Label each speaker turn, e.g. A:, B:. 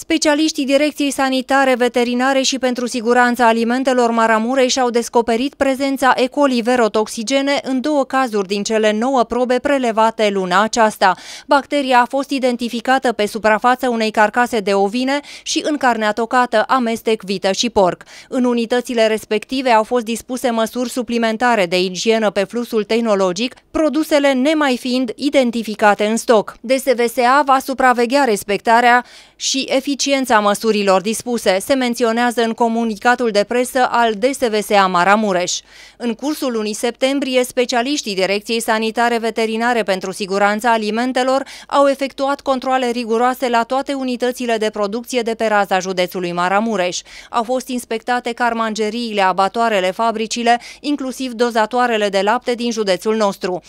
A: Specialiștii Direcției Sanitare, Veterinare și pentru Siguranța Alimentelor și au descoperit prezența E. coli verotoxigene în două cazuri din cele nouă probe prelevate luna aceasta. Bacteria a fost identificată pe suprafața unei carcase de ovine și în carnea tocată, amestec, vită și porc. În unitățile respective au fost dispuse măsuri suplimentare de igienă pe fluxul tehnologic, produsele nemai fiind identificate în stoc. DSVSA va supraveghea respectarea și eficiența Eficiența măsurilor dispuse se menționează în comunicatul de presă al DSVSA Maramureș. În cursul lunii septembrie, specialiștii Direcției Sanitare Veterinare pentru Siguranța Alimentelor au efectuat controle riguroase la toate unitățile de producție de pe raza județului Maramureș. Au fost inspectate carmangeriile, abatoarele, fabricile, inclusiv dozatoarele de lapte din județul nostru.